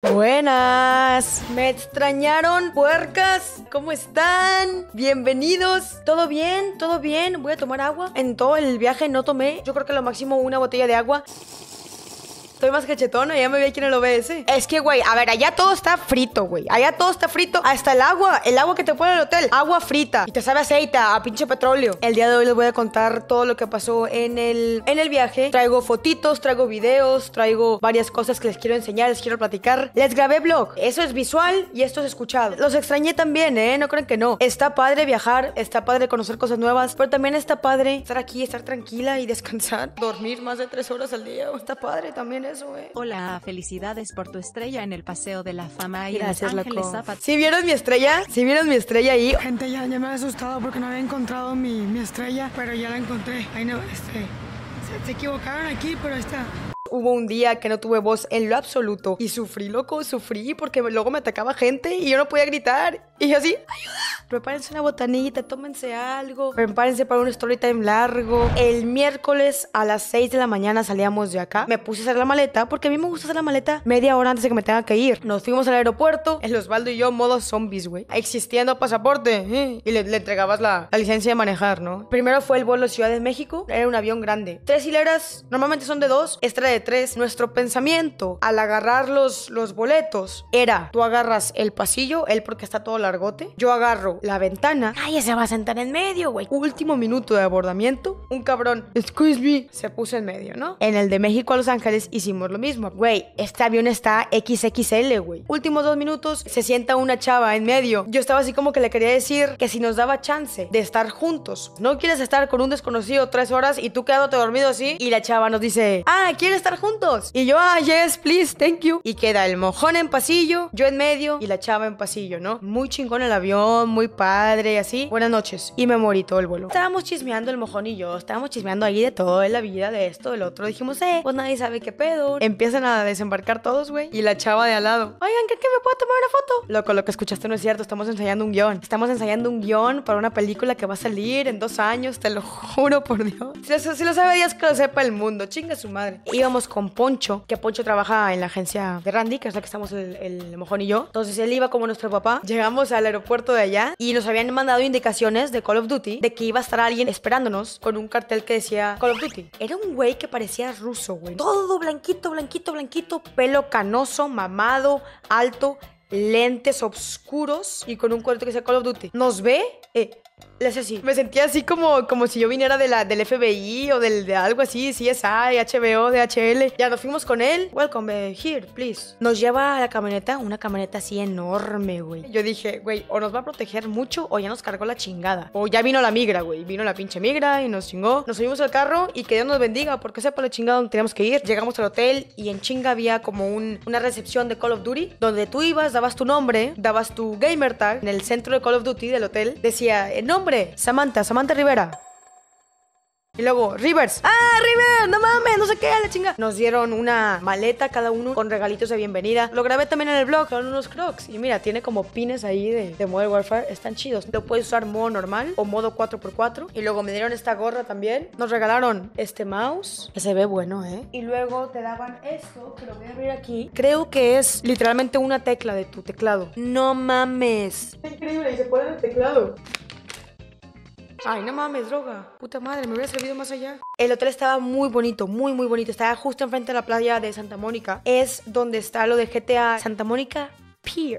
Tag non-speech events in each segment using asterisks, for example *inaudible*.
Buenas, me extrañaron, puercas, ¿cómo están? Bienvenidos, ¿todo bien? ¿Todo bien? Voy a tomar agua. En todo el viaje no tomé, yo creo que lo máximo una botella de agua. Estoy más cachetona, ya me vi aquí lo ve OBS. Es que, güey, a ver, allá todo está frito, güey. Allá todo está frito. Hasta el agua, el agua que te pone en el hotel, agua frita. Y te sabe aceite, a pinche petróleo. El día de hoy les voy a contar todo lo que pasó en el, en el viaje. Traigo fotitos, traigo videos, traigo varias cosas que les quiero enseñar, les quiero platicar. Les grabé vlog. Eso es visual y esto es escuchado. Los extrañé también, ¿eh? No creen que no. Está padre viajar, está padre conocer cosas nuevas, pero también está padre estar aquí, estar tranquila y descansar. Dormir más de tres horas al día, está padre también, ¿eh? Hola, felicidades por tu estrella en el Paseo de la Fama y Gracias, en Ángeles vieron mi estrella? si vieron mi estrella ahí? Gente, ya, me había asustado porque no había encontrado mi, mi estrella, pero ya la encontré. Ahí no, este, se, se equivocaron aquí, pero ahí está. Hubo un día que no tuve voz en lo absoluto y sufrí, loco, sufrí porque luego me atacaba gente y yo no podía gritar y así, ayuda. Prepárense una botanita, tómense algo, prepárense para un story time largo. El miércoles a las 6 de la mañana salíamos de acá. Me puse a hacer la maleta porque a mí me gusta hacer la maleta media hora antes de que me tenga que ir. Nos fuimos al aeropuerto, el Osvaldo y yo, modo zombies, güey. Existiendo pasaporte ¿eh? y le, entregabas la, licencia de manejar, ¿no? Primero fue el vuelo Ciudad de México, era un avión grande. Tres hileras, normalmente son de dos, esta era de tres. Nuestro pensamiento al agarrar los, los boletos era: tú agarras el pasillo, él porque está todo la largote, yo agarro la ventana. Nadie se va a sentar en medio, güey. Último minuto de abordamiento, un cabrón, excuse me, se puso en medio, ¿no? En el de México a Los Ángeles hicimos lo mismo. Güey, este avión está XXL, güey. Últimos dos minutos, se sienta una chava en medio. Yo estaba así como que le quería decir que si nos daba chance de estar juntos, no quieres estar con un desconocido tres horas y tú quedándote dormido así. Y la chava nos dice, ah, ¿quieres estar juntos? Y yo, ah, yes, please, thank you. Y queda el mojón en pasillo, yo en medio y la chava en pasillo, ¿no? Mucho con el avión, muy padre y así. Buenas noches. Y me morí todo el vuelo. Estábamos chismeando el mojón y yo, estábamos chismeando ahí de todo, de la vida, de esto, del otro. Dijimos, eh, pues nadie sabe qué pedo. Empiezan a desembarcar todos, güey. Y la chava de al lado, oigan, qué que me puedo tomar una foto? Loco, lo que escuchaste no es cierto, estamos ensayando un guión. Estamos ensayando un guión para una película que va a salir en dos años, te lo juro por Dios. Si lo, sabe Dios que lo sepa el mundo, chinga su madre. Íbamos con Poncho, que Poncho trabaja en la agencia de Randy, que es la que estamos el, el mojón y yo. Entonces él iba como nuestro papá. Llegamos al aeropuerto de allá y nos habían mandado indicaciones de Call of Duty de que iba a estar alguien esperándonos con un cartel que decía Call of Duty. Era un güey que parecía ruso, güey. Todo blanquito, blanquito, blanquito, pelo canoso, mamado, alto, lentes oscuros y con un cuarto que decía Call of Duty. Nos ve, eh, les así. Me sentía así como, como si yo viniera de la, del FBI o del, de algo así, CSI, HBO, DHL. Ya nos fuimos con él. Welcome eh, here, please. Nos lleva a la camioneta, una camioneta así enorme, güey. Yo dije, güey, o nos va a proteger mucho o ya nos cargó la chingada. O ya vino la migra, güey. Vino la pinche migra y nos chingó. Nos subimos al carro y que Dios nos bendiga porque sepa la chingada donde teníamos que ir. Llegamos al hotel y en chinga había como un, una recepción de Call of Duty donde tú ibas, dabas tu nombre, dabas tu gamer tag en el centro de Call of Duty del hotel. Decía, en nombre, Samantha, Samantha Rivera. Y luego, Rivers. ¡Ah, Rivers! ¡No mames! No sé qué, la chinga. Nos dieron una maleta cada uno con regalitos de bienvenida. Lo grabé también en el blog. Son unos crocs. Y mira, tiene como pines ahí de, de Modern Warfare. Están chidos. Lo puedes usar modo normal o modo 4x4. Y luego me dieron esta gorra también. Nos regalaron este mouse. Que se ve bueno, ¿eh? Y luego te daban esto, que lo voy a abrir aquí. Creo que es literalmente una tecla de tu teclado. ¡No mames! ¡es increíble, y se pone en el teclado. Ay, no mames, droga. Puta madre, me hubiera servido más allá. El hotel estaba muy bonito, muy, muy bonito. Estaba justo enfrente de la playa de Santa Mónica. Es donde está lo de GTA Santa Mónica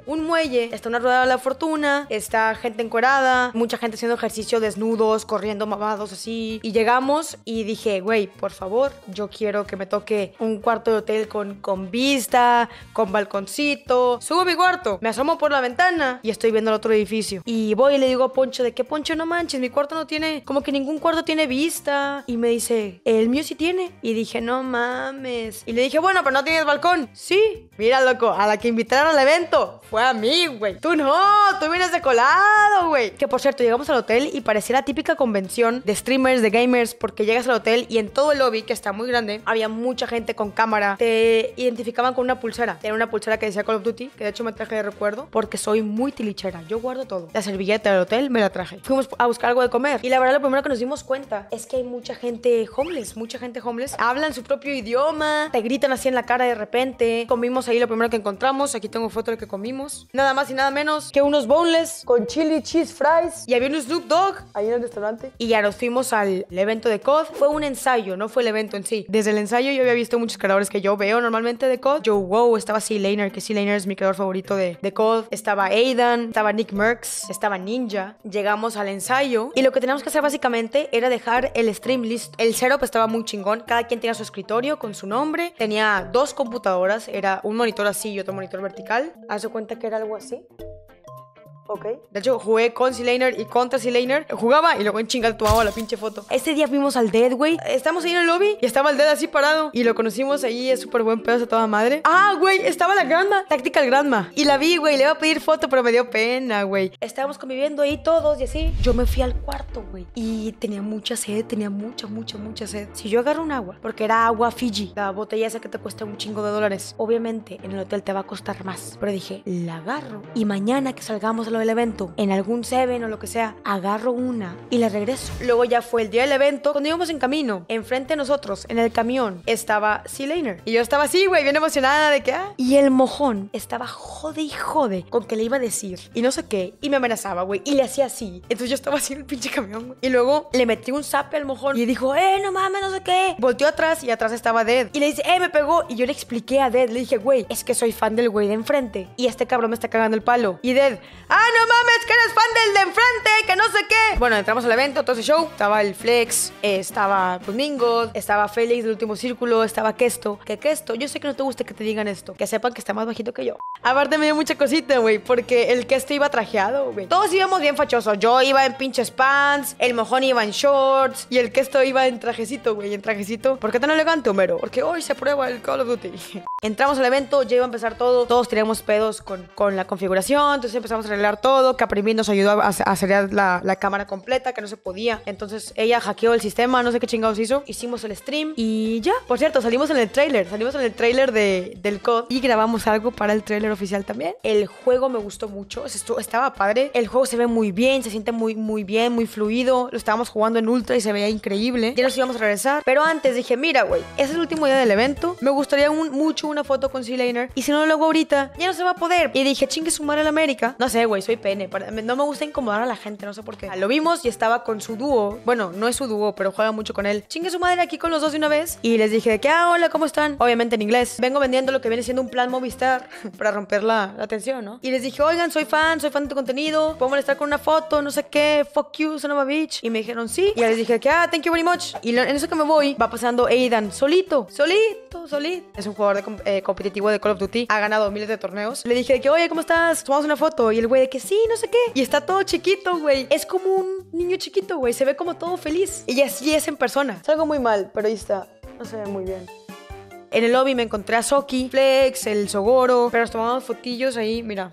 un muelle. Está una rueda de la fortuna, está gente encuerada, mucha gente haciendo ejercicio desnudos, corriendo mamados así. Y llegamos y dije, güey, por favor, yo quiero que me toque un cuarto de hotel con, con vista, con balconcito. Subo mi cuarto, me asomo por la ventana y estoy viendo el otro edificio. Y voy y le digo a Poncho, ¿de qué Poncho no manches? Mi cuarto no tiene, como que ningún cuarto tiene vista. Y me dice, el mío sí tiene. Y dije, no mames. Y le dije, bueno, pero no tienes balcón. Sí, mira, loco, a la que invitaron al evento fue a mí, güey. Tú no, tú vienes de colado, güey. Que por cierto, llegamos al hotel y parecía la típica convención de streamers, de gamers, porque llegas al hotel y en todo el lobby, que está muy grande, había mucha gente con cámara. Te identificaban con una pulsera. Era una pulsera que decía Call of Duty, que de hecho me traje de recuerdo, porque soy muy tilichera. Yo guardo todo. La servilleta del hotel me la traje. Fuimos a buscar algo de comer. Y la verdad, lo primero que nos dimos cuenta es que hay mucha gente homeless, mucha gente homeless. Hablan su propio idioma, te gritan así en la cara de repente. Comimos ahí lo primero que encontramos. Aquí tengo foto de que comimos. Nada más y nada menos que unos boneless con chili cheese fries. Y había un Snoop dog ahí en el restaurante. Y ya nos fuimos al evento de COD. Fue un ensayo, no fue el evento en sí. Desde el ensayo yo había visto muchos creadores que yo veo normalmente de COD. yo Wow, estaba C. Laner, que C. Laner es mi creador favorito de, de COD. Estaba Aidan, estaba Nick Merckx, estaba Ninja. Llegamos al ensayo y lo que teníamos que hacer básicamente era dejar el stream listo. El setup estaba muy chingón. Cada quien tenía su escritorio con su nombre. Tenía dos computadoras. Era un monitor así y otro monitor vertical. ¿Has cuenta que era algo así. Ok. De hecho, jugué con c y contra c Jugaba y luego en chinga tomaba la pinche foto. Ese día fuimos al Dead, güey. Estamos ahí en el lobby y estaba el Dead así parado. Y lo conocimos ahí, es súper buen pedazo, a toda madre. Ah, güey, estaba la Grandma, Tactical Grandma. Y la vi, güey, le iba a pedir foto, pero me dio pena, güey. Estábamos conviviendo ahí todos y así. Yo me fui al cuarto, güey. Y tenía mucha sed, tenía mucha, mucha, mucha sed. Si yo agarro un agua, porque era agua Fiji, la botella esa que te cuesta un chingo de dólares, obviamente en el hotel te va a costar más. Pero dije, la agarro y mañana que salgamos a la el evento, en algún Seven o lo que sea, agarro una y la regreso. Luego ya fue el día del evento, cuando íbamos en camino, enfrente de nosotros, en el camión, estaba c -Laner. Y yo estaba así, güey, bien emocionada de que... Ah. Y el mojón estaba jode y jode con que le iba a decir y no sé qué. Y me amenazaba, güey. Y le hacía así. Entonces yo estaba así en el pinche camión, güey. Y luego le metí un zape al mojón y dijo, eh, no mames, no sé qué. Volteó atrás y atrás estaba Dead. Y le dice, eh, me pegó. Y yo le expliqué a Dead, le dije, güey, es que soy fan del güey de enfrente. Y este cabrón me está cagando el palo. Y Dead, ah, no mames, que eres fan del de enfrente, que no sé qué. Bueno, entramos al evento, todo ese show. Estaba el Flex, eh, estaba Domingo, pues, estaba Félix del último círculo, estaba Kesto. Que Kesto, yo sé que no te gusta que te digan esto, que sepan que está más bajito que yo. Aparte me dio mucha cosita, güey, porque el Kesto iba trajeado, güey. Todos íbamos bien fachosos. Yo iba en pinches pants, el mojón iba en shorts y el Kesto iba en trajecito, güey, en trajecito. ¿Por qué tan elegante, Homero? Porque hoy se prueba el Call of Duty. *laughs* entramos al evento, ya iba a empezar todo. Todos teníamos pedos con, con la configuración, entonces empezamos a arreglar todo, que Primit nos ayudó a, hacer la, cámara completa, que no se podía. Entonces ella hackeó el sistema, no sé qué chingados hizo. Hicimos el stream y ya. Por cierto, salimos en el trailer, salimos en el trailer de, del COD y grabamos algo para el trailer oficial también. El juego me gustó mucho, estaba padre. El juego se ve muy bien, se siente muy, muy bien, muy fluido. Lo estábamos jugando en ultra y se veía increíble. Ya nos íbamos a regresar, pero antes dije, mira, güey, es el último día del evento. Me gustaría un, mucho una foto con C-Laner y si no lo hago ahorita, ya no se va a poder. Y dije, chingue su madre la América. No sé, güey, soy pene. no me gusta incomodar a la gente, no sé por qué. Ah, lo vimos y estaba con su dúo. Bueno, no es su dúo, pero juega mucho con él. Chingue su madre aquí con los dos de una vez. Y les dije, ¿qué? Ah, hola, ¿cómo están? Obviamente en inglés. Vengo vendiendo lo que viene siendo un plan Movistar *laughs* para romper la, la tensión, ¿no? Y les dije, oigan, soy fan, soy fan de tu contenido. ¿Puedo molestar con una foto? No sé qué. Fuck you, son of bitch. Y me dijeron, sí. Y les dije, que, ah, thank you very much. Y en eso que me voy, va pasando Aidan solito, solito, solito. Es un jugador eh, competitivo de Call of Duty. Ha ganado miles de torneos. Le dije, que, oye, ¿cómo estás? Tomamos una foto. Y el güey, de que sí, no sé qué. Y está todo chiquito, güey. Es como un niño chiquito, güey. Se ve como todo feliz. Y así es en persona. Salgo muy mal, pero ahí está. No se ve muy bien. En el lobby me encontré a Soki, Flex, el Sogoro, pero nos tomamos fotillos ahí, mira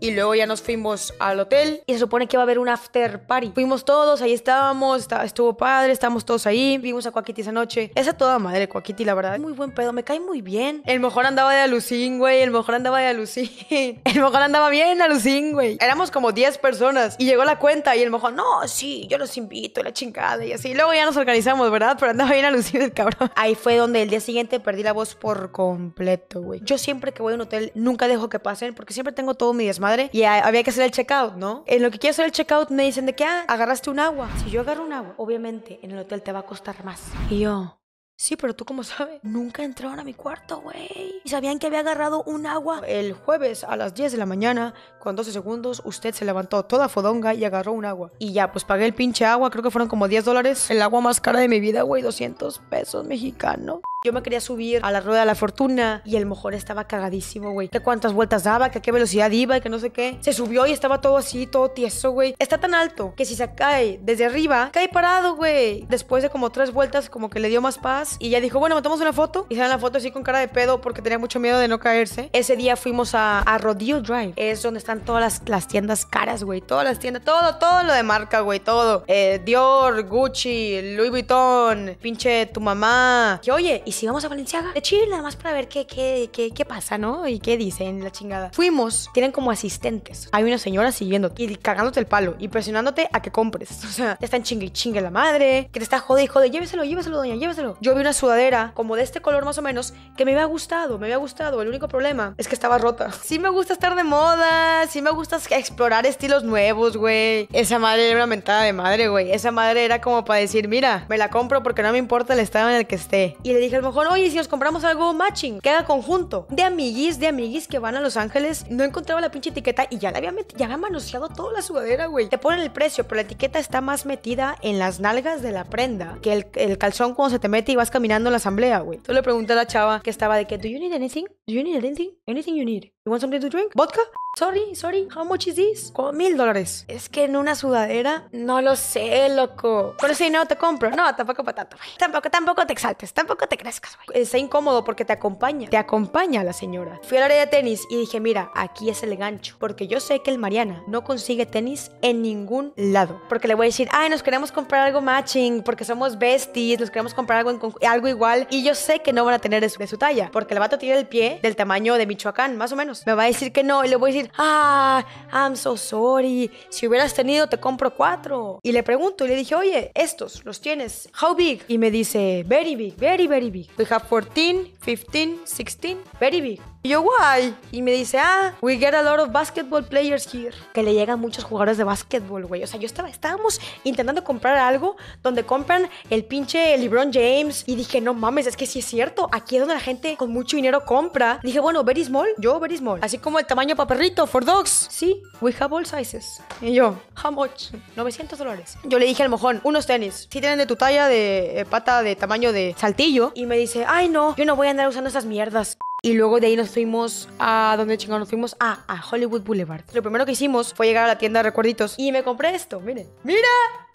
y luego ya nos fuimos al hotel y se supone que va a haber un after party. Fuimos todos, ahí estábamos, estuvo padre, estábamos todos ahí, vimos a Coaquiti esa noche. Esa toda madre, Coaquiti, la verdad. Muy buen pedo, me cae muy bien. El mejor andaba de alucín, güey, el mejor andaba de alucín. *laughs* El mejor andaba bien alucín, güey. Éramos como 10 personas y llegó la cuenta y el mejor, no, sí, yo los invito, la chingada y así. Luego ya nos organizamos, ¿verdad? Pero andaba bien alucín el cabrón. *laughs* Ahí fue donde el día siguiente perdí la voz por completo, güey. Yo siempre que voy a un hotel nunca dejo que pasen porque siempre tengo todo mi desmadre y había que hacer el checkout, ¿no? En lo que quiero hacer el checkout me dicen de que, ah, agarraste un agua. Si yo agarro un agua, obviamente en el hotel te va a costar más. Y yo, Sí, pero tú cómo sabes. Nunca entraron a mi cuarto, güey. Y sabían que había agarrado un agua. El jueves a las 10 de la mañana, con 12 segundos, usted se levantó toda fodonga y agarró un agua. Y ya, pues pagué el pinche agua, creo que fueron como 10 dólares. El agua más cara de mi vida, güey, 200 pesos mexicano. Yo me quería subir a la rueda de la fortuna y el mojón estaba cagadísimo, güey. Que cuántas vueltas daba, que a qué velocidad iba y que no sé qué. Se subió y estaba todo así, todo tieso, güey. Está tan alto que si se cae desde arriba, cae parado, güey. Después de como tres vueltas, como que le dio más paz y ya dijo, bueno, matamos una foto. Y salen la foto así con cara de pedo porque tenía mucho miedo de no caerse. Ese día fuimos a, a Rodeo Drive. Es donde están todas las, tiendas caras, güey. Todas las tiendas, todo, todo lo de marca, güey. Todo. Eh, Dior, Gucci, Louis Vuitton, pinche tu mamá. Que oye, ¿y si vamos a Valenciaga? De Chile, nada más para ver qué, qué, pasa, ¿no? Y qué dicen la chingada. Fuimos, tienen como asistentes. Hay una señora siguiéndote y cagándote el palo y presionándote a que compres. *laughs* O sea, te están chingue y chingue la madre, que te está jode y jode, lléveselo, lléveselo, doña, lléveselo una sudadera como de este color más o menos que me había gustado, me había gustado. El único problema es que estaba rota. Sí me gusta estar de moda, sí me gusta explorar estilos nuevos, güey. Esa madre era una mentada de madre, güey. Esa madre era como para decir, mira, me la compro porque no me importa el estado en el que esté. Y le dije a lo mejor, oye, si nos compramos algo matching, que haga conjunto. De amiguis, de amiguis que van a Los Ángeles, no encontraba la pinche etiqueta y ya la había ya había manoseado toda la sudadera, güey. Te ponen el precio, pero la etiqueta está más metida en las nalgas de la prenda que el, calzón cuando se te mete y vas caminando en la asamblea, güey. Entonces le pregunté a la chava que estaba de que, ¿Do you need anything? ¿Do you need anything? ¿Anything you need? You want something to drink? Vodka? Sorry, sorry. How much is this? Como mil dólares. Es que en una sudadera no lo sé, loco. Pero si no te compro. No, tampoco para tanto, güey. Tampoco, tampoco te exaltes. Tampoco te crezcas, güey. Está incómodo porque te acompaña. Te acompaña la señora. Fui al área de tenis y dije, mira, aquí es el gancho. Porque yo sé que el Mariana no consigue tenis en ningún lado. Porque le voy a decir, ay, nos queremos comprar algo matching. Porque somos besties. Nos queremos comprar algo, algo igual. Y yo sé que no van a tener de su, de su talla. Porque el vato tiene el pie del tamaño de Michoacán, más o menos. Me va a decir que no y le voy a decir, ah, I'm so sorry. Si hubieras tenido, te compro cuatro. Y le pregunto y le dije, oye, estos los tienes. How big? Y me dice, very big, very, very big. We have 14, 15, 16, very big yo, guay. Y me dice, ah, we get a lot of basketball players here. Que le llegan muchos jugadores de basketball güey. O sea, yo estaba, estábamos intentando comprar algo donde compran el pinche LeBron James. Y dije, no mames, es que sí es cierto. Aquí es donde la gente con mucho dinero compra. Dije, bueno, very small, yo very small. Así como el tamaño para perrito, for dogs. Sí, we have all sizes. Y yo, how much? 900 dólares. Yo le dije al mojón, unos tenis. Si tienen de tu talla de eh, pata de tamaño de saltillo. Y me dice, ay no, yo no voy a andar usando esas mierdas. Y luego de ahí nos fuimos a... ¿Dónde chingados nos fuimos? Ah, a Hollywood Boulevard. Lo primero que hicimos fue llegar a la tienda de recuerditos y me compré esto, miren. ¡Mira!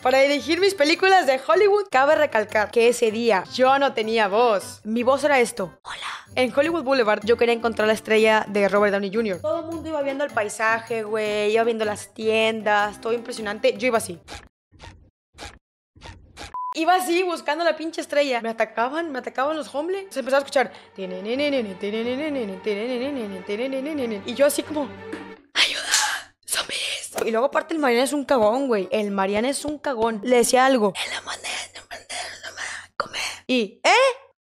Para dirigir mis películas de Hollywood, cabe recalcar que ese día yo no tenía voz. Mi voz era esto. Hola. En Hollywood Boulevard yo quería encontrar la estrella de Robert Downey Jr. Todo el mundo iba viendo el paisaje, güey, iba viendo las tiendas, todo impresionante. Yo iba así. Iba así buscando la pinche estrella. Me atacaban, me atacaban los hombres. Se empezó a escuchar. Y yo así como... ¡Ayuda! Y luego aparte el Mariana es un cagón, güey. El Mariana es un cagón. Le decía algo. Eh, y, ¿eh?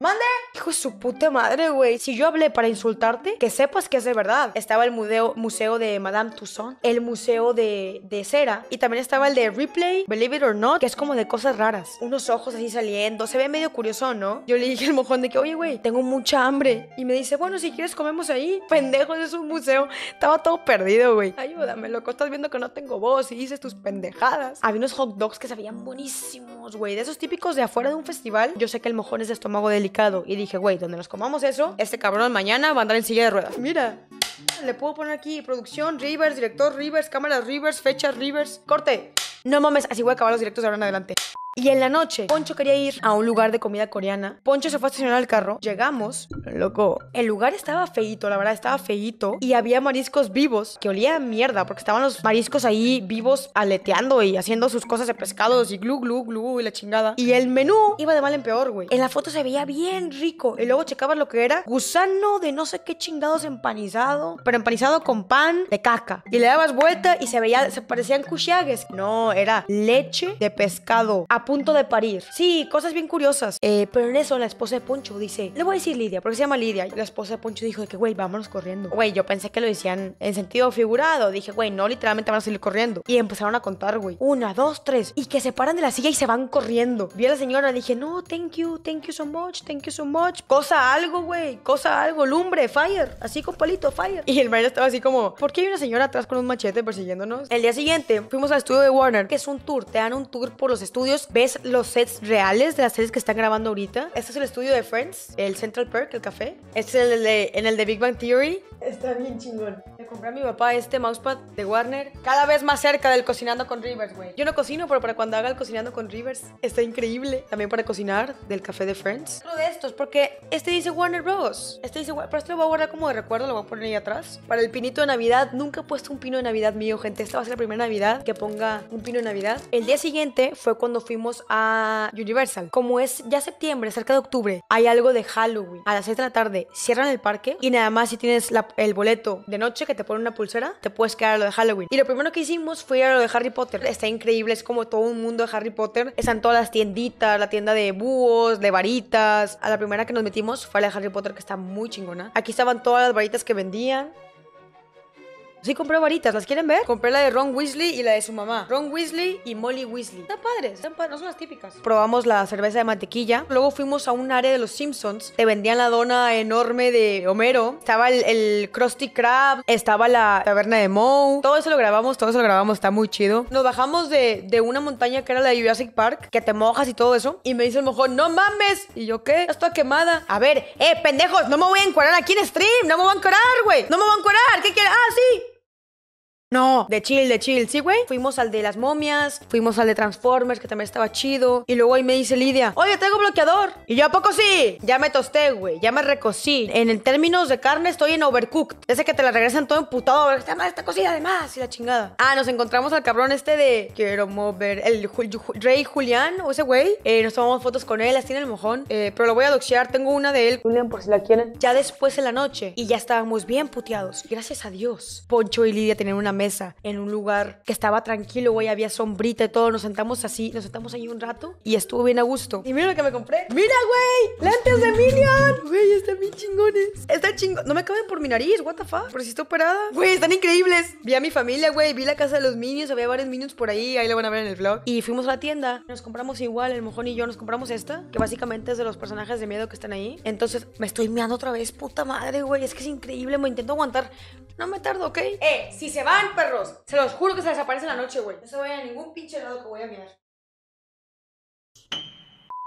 ¿Mande? Hijo de su puta madre, güey. Si yo hablé para insultarte, que sepas que es de verdad. Estaba el museo, museo de Madame Tussauds, el museo de, de cera y también estaba el de Replay, Believe It or Not, que es como de cosas raras. Unos ojos así saliendo. Se ve medio curioso, ¿no? Yo le dije al mojón de que, oye, güey, tengo mucha hambre. Y me dice, bueno, si quieres comemos ahí. *laughs* Pendejos, es un museo. Estaba todo perdido, güey. Ayúdame, loco. Estás viendo que no tengo voz y dices tus pendejadas. Había unos hot dogs que se veían buenísimos, güey. De esos típicos de afuera de un festival. Yo sé que el mojón es de estómago de y dije, güey, donde nos comamos eso, este cabrón mañana va a andar en silla de ruedas. Mira, le puedo poner aquí producción, Rivers, director Rivers, cámaras Rivers, fecha Rivers. Corte. No mames, así voy a acabar los directos de ahora en adelante. Y en la noche, Poncho quería ir a un lugar de comida coreana. Poncho se fue a estacionar al carro. Llegamos, loco. El lugar estaba feito, la verdad, estaba feito. Y había mariscos vivos, que olía a mierda, porque estaban los mariscos ahí vivos aleteando y haciendo sus cosas de pescados y glu, glu, glu y la chingada. Y el menú iba de mal en peor, güey. En la foto se veía bien rico. Y luego checabas lo que era gusano de no sé qué chingados empanizado, pero empanizado con pan de caca. Y le dabas vuelta y se veía, se parecían cuchiagues. No, era leche de pescado a punto de parir. Sí, cosas bien curiosas. Eh, pero en eso la esposa de Poncho dice, le voy a decir Lidia, porque se llama Lidia. La esposa de Poncho dijo que, güey, vámonos corriendo. Güey, yo pensé que lo decían en sentido figurado. Dije, güey, no, literalmente van a salir corriendo. Y empezaron a contar, güey. Una, dos, tres. Y que se paran de la silla y se van corriendo. Vi a la señora, dije, no, thank you, thank you so much, thank you so much. Cosa algo, güey, cosa algo, lumbre, fire. Así con palito, fire. Y el marido estaba así como, ¿por qué hay una señora atrás con un machete persiguiéndonos? El día siguiente fuimos al estudio de Warner que es un tour, te dan un tour por los estudios, ves los sets reales de las series que están grabando ahorita. Este es el estudio de Friends, el Central Perk, el café. Este es el en el de Big Bang Theory. Está bien chingón. Le compré a mi papá este mousepad de Warner cada vez más cerca del Cocinando con Rivers, güey. Yo no cocino, pero para cuando haga el Cocinando con Rivers está increíble. También para cocinar del café de Friends. Otro de estos, porque este dice Warner Bros. Este dice, pero este lo voy a guardar como de recuerdo, lo voy a poner ahí atrás. Para el pinito de Navidad, nunca he puesto un pino de Navidad mío, gente. Esta va a ser la primera Navidad que ponga un pino de Navidad. El día siguiente fue cuando fuimos a Universal. Como es ya septiembre, cerca de octubre, hay algo de Halloween. A las 6 de la tarde cierran el parque y nada más si tienes el boleto de noche te pone una pulsera, te puedes quedar a lo de Halloween. Y lo primero que hicimos fue ir a lo de Harry Potter. Está increíble, es como todo un mundo de Harry Potter. Están todas las tienditas, la tienda de búhos, de varitas. A la primera que nos metimos fue la de Harry Potter, que está muy chingona. Aquí estaban todas las varitas que vendían. Sí compré varitas, ¿las quieren ver? Compré la de Ron Weasley y la de su mamá. Ron Weasley y Molly Weasley. Están padres, están padres, no son las típicas. Probamos la cerveza de mantequilla. Luego fuimos a un área de los Simpsons. Te vendían la dona enorme de Homero. Estaba el, Krusty Krab. Estaba la taberna de Moe. Todo eso lo grabamos, todo eso lo grabamos. Está muy chido. Nos bajamos de, una montaña que era la de Jurassic Park, que te mojas y todo eso. Y me dice el mojón, no mames. Y yo, ¿qué? está quemada. A ver, eh, pendejos, no me voy a encuadrar aquí en stream. No me voy a encuadrar, güey. No me voy a encuadrar. ¿Qué quieres? Ah, sí. No, de chill, de chill, ¿sí, güey? Fuimos al de las momias, fuimos al de Transformers, que también estaba chido. Y luego ahí me dice Lidia, oye, tengo bloqueador. Y yo, ¿a poco sí? Ya me tosté, güey, ya me recocí. En el términos de carne estoy en overcooked. Ese que te la regresan todo emputado, está esta cocida además, y la chingada. Ah, nos encontramos al cabrón este de, quiero mover, el Rey Julián, o ese güey. Eh, nos tomamos fotos con él, Así en el mojón. Eh, pero lo voy a doxear, tengo una de él. Julián, por si la quieren. Ya después en la noche, y ya estábamos bien puteados. Gracias a Dios, Poncho y Lidia tienen una en un lugar que estaba tranquilo, güey, había sombrita y todo. Nos sentamos así, nos sentamos ahí un rato y estuvo bien a gusto. Y mira lo que me compré. ¡Mira, güey! ¡Lentes de Minion! Güey, están bien chingones. Están chingones. No me caben por mi nariz, what the fuck. Pero si estoy está operada. Güey, están increíbles. Vi a mi familia, güey. Vi la casa de los Minions. Había varios Minions por ahí. Ahí lo van a ver en el vlog. Y fuimos a la tienda. Nos compramos igual, el mojón y yo nos compramos esta. Que básicamente es de los personajes de miedo que están ahí. Entonces me estoy meando otra vez. Puta madre, güey. Es que es increíble. Me intento aguantar. No me tardo, ¿ok? Eh, si se van, perros. Se los juro que se desaparecen la noche, güey. No se vaya a ningún pinche lado que voy a mirar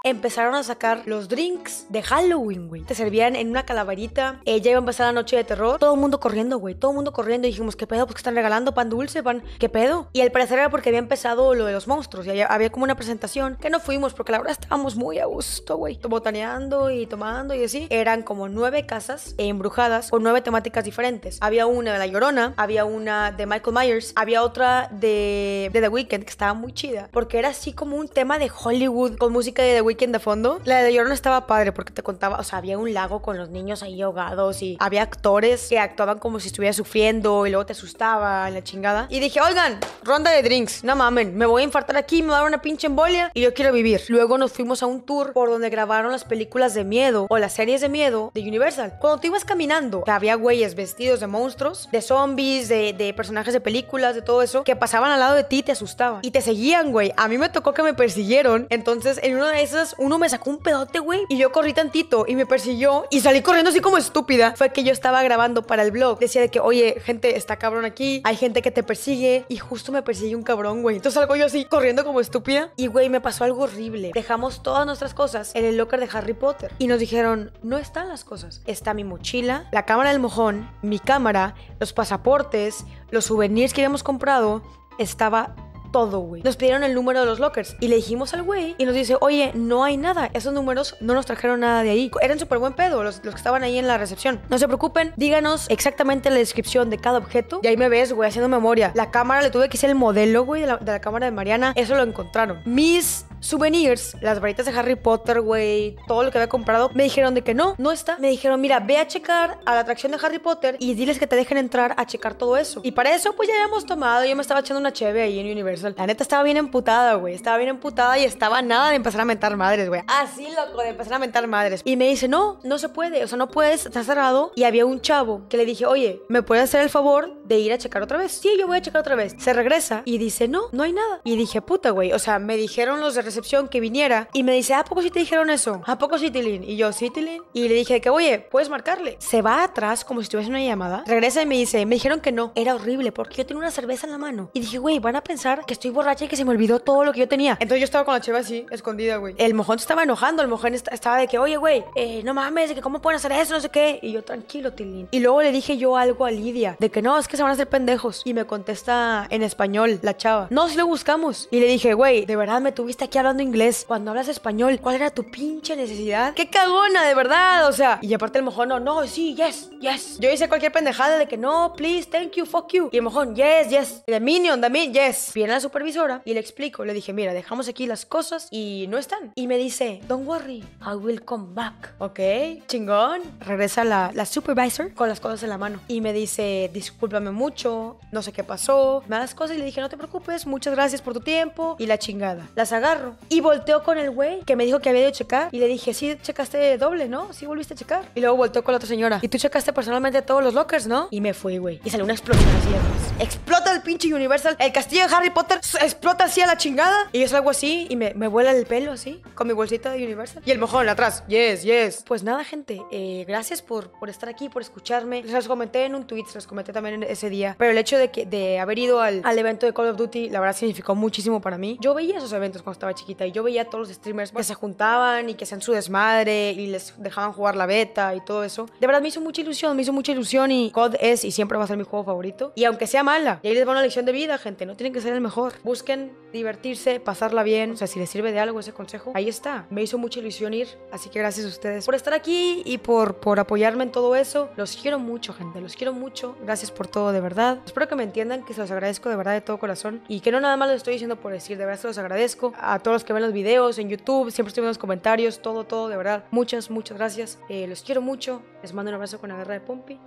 empezaron a sacar los drinks de Halloween, güey. Te servían en una calaverita. Ella eh, ya iba a empezar la noche de terror. Todo el mundo corriendo, güey. Todo el mundo corriendo. Y dijimos, ¿qué pedo? Pues que están regalando pan dulce, pan. ¿Qué pedo? Y al parecer era porque había empezado lo de los monstruos. Y había, como una presentación que no fuimos porque la verdad estábamos muy a gusto, güey. Botaneando y tomando y así. Eran como nueve casas embrujadas con nueve temáticas diferentes. Había una de La Llorona. Había una de Michael Myers. Había otra de, de The Weeknd que estaba muy chida. Porque era así como un tema de Hollywood con música de The Weeknd quien de fondo. La de Llorona estaba padre porque te contaba, o sea, había un lago con los niños ahí ahogados y había actores que actuaban como si estuviera sufriendo y luego te asustaba En la chingada. Y dije, oigan, ronda de drinks, no mamen, me voy a infartar aquí, me va a dar una pinche embolia y yo quiero vivir. Luego nos fuimos a un tour por donde grabaron las películas de miedo o las series de miedo de Universal. Cuando tú ibas caminando, había güeyes vestidos de monstruos, de zombies, de, de personajes de películas, de todo eso, que pasaban al lado de ti y te asustaban. Y te seguían, güey. A mí me tocó que me persiguieron. Entonces, en una de esas uno me sacó un pedote, güey, y yo corrí tantito y me persiguió y salí corriendo así como estúpida. Fue que yo estaba grabando para el blog. Decía de que, oye, gente, está cabrón aquí, hay gente que te persigue y justo me persigue un cabrón, güey. Entonces salgo yo así corriendo como estúpida y, güey, me pasó algo horrible. Dejamos todas nuestras cosas en el locker de Harry Potter y nos dijeron, no están las cosas. Está mi mochila, la cámara del mojón, mi cámara, los pasaportes, los souvenirs que habíamos comprado, estaba todo, güey. Nos pidieron el número de los lockers y le dijimos al güey y nos dice, oye, no hay nada. Esos números no nos trajeron nada de ahí. Eran súper buen pedo los, los, que estaban ahí en la recepción. No se preocupen, díganos exactamente la descripción de cada objeto. Y ahí me ves, güey, haciendo memoria. La cámara le tuve que hacer el modelo, güey, de la, cámara de Mariana. Eso lo encontraron. Mis souvenirs, las varitas de Harry Potter, güey, todo lo que había comprado, me dijeron de que no, no está. Me dijeron, mira, ve a checar a la atracción de Harry Potter y diles que te dejen entrar a checar todo eso. Y para eso, pues ya habíamos tomado, yo me estaba echando una cheve ahí en Universal la neta estaba bien emputada, güey. Estaba bien emputada y estaba nada de empezar a mentar madres, güey. Así loco, de empezar a mentar madres. Y me dice, no, no se puede. O sea, no puedes, está cerrado. Y había un chavo que le dije, oye, ¿me puedes hacer el favor de ir a checar otra vez. Sí, yo voy a checar otra vez. Se regresa y dice, no, no hay nada. Y dije, puta, güey. O sea, me dijeron los de recepción que viniera y me dice, ¿a poco sí te dijeron eso? ¿A poco sí, Tilín? Y yo, sí, Tilín. Y le dije, que oye, puedes marcarle. Se va atrás como si en una llamada. Regresa y me dice, me dijeron que no. Era horrible porque yo tenía una cerveza en la mano. Y dije, güey, van a pensar que estoy borracha y que se me olvidó todo lo que yo tenía. Entonces yo estaba con la cheva así, escondida, güey. El mojón se estaba enojando. El mojón estaba de que, oye, güey, eh, no mames, de que cómo pueden hacer eso, no sé qué. Y yo, tranquilo, tilin Y luego le dije yo algo a Lidia, de que no, es que se van a hacer pendejos. Y me contesta en español la chava. No, si lo buscamos. Y le dije, güey, de verdad me tuviste aquí hablando inglés. Cuando hablas español, ¿cuál era tu pinche necesidad? ¡Qué cagona, de verdad! O sea, y aparte el mojón, no, no, sí, yes, yes. Yo hice cualquier pendejada de que no, please, thank you, fuck you. Y el mojón, yes, yes. The minion, the minion, yes. Viene la supervisora y le explico. Le dije, mira, dejamos aquí las cosas y no están. Y me dice, don't worry, I will come back. Ok, chingón. Regresa la, la supervisor con las cosas en la mano y me dice, discúlpame mucho, no sé qué pasó, me das cosas y le dije, no te preocupes, muchas gracias por tu tiempo y la chingada. Las agarro y volteo con el güey que me dijo que había ido checar y le dije, sí, checaste doble, ¿no? Sí, volviste a checar. Y luego volteo con la otra señora. Y tú checaste personalmente todos los lockers, ¿no? Y me fui, güey. Y salió una explosión así Explota el pinche Universal, el castillo de Harry Potter explota así a la chingada y es algo así y me, me vuela el pelo así con mi bolsita de Universal y el mojón atrás. Yes, yes. Pues nada, gente, eh, gracias por, por estar aquí, por escucharme. Les comenté en un tweet, les comenté también en ese día, pero el hecho de, que, haber ido al, evento de Call of Duty, la verdad significó muchísimo para mí. Yo veía esos eventos cuando estaba chiquita y yo veía a todos los streamers que se juntaban y que hacían su desmadre y les dejaban jugar la beta y todo eso. De verdad me hizo mucha ilusión, me hizo mucha ilusión y COD es y siempre va a ser mi juego favorito. Y aunque sea mala, y ahí les va una lección de vida, gente, no tienen que ser el mejor. Busquen divertirse, pasarla bien, o sea, si les sirve de algo ese consejo, ahí está. Me hizo mucha ilusión ir, así que gracias a ustedes por estar aquí y por, por apoyarme en todo eso. Los quiero mucho, gente, los quiero mucho. Gracias por todo de verdad. Espero que me entiendan, que se los agradezco de verdad de todo corazón y que no nada más lo estoy diciendo por decir, de verdad se los agradezco a todos los que ven los videos en YouTube, siempre estoy viendo los comentarios, todo, todo, de verdad. Muchas, muchas gracias. Eh, los quiero mucho. Les mando un abrazo con la guerra de Pompi.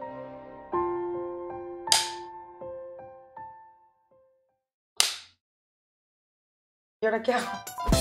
¿Y ahora qué hago?